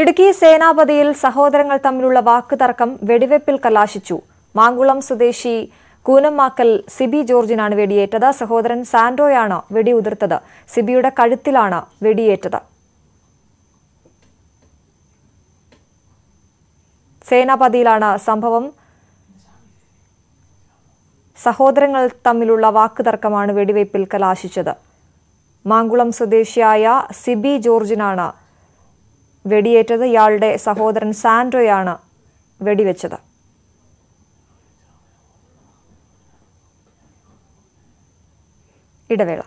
ഇടുക്കി സേനാപതിയിൽ സഹോദരങ്ങൾ തമ്മിലുള്ള വാക്കുതർക്കം വെടിവെപ്പിൽ കലാശിച്ചു മാങ്കുളം സ്വദേശി കൂനമാക്കൽ സിബി ജോർജിനാണ് വെടിയേറ്റത് സഹോദരൻ സാൻഡോയാണ് വെടിയുതിർത്തത് സിബിയുടെ കഴുത്തിലാണ് വെടിയേറ്റത് സേനാപതിയിലാണ് സംഭവം സഹോദരങ്ങൾ തമ്മിലുള്ള വാക്കുതർക്കമാണ് വെടിവയ്പിൽ കലാശിച്ചത് മാങ്കുളം സ്വദേശിയായ സിബി ജോർജിനാണ് വെടിയേറ്റത് ഇയാളുടെ സഹോദരൻ സാൻഡ്രോയാണ് വെടിവെച്ചത് ഇടവേള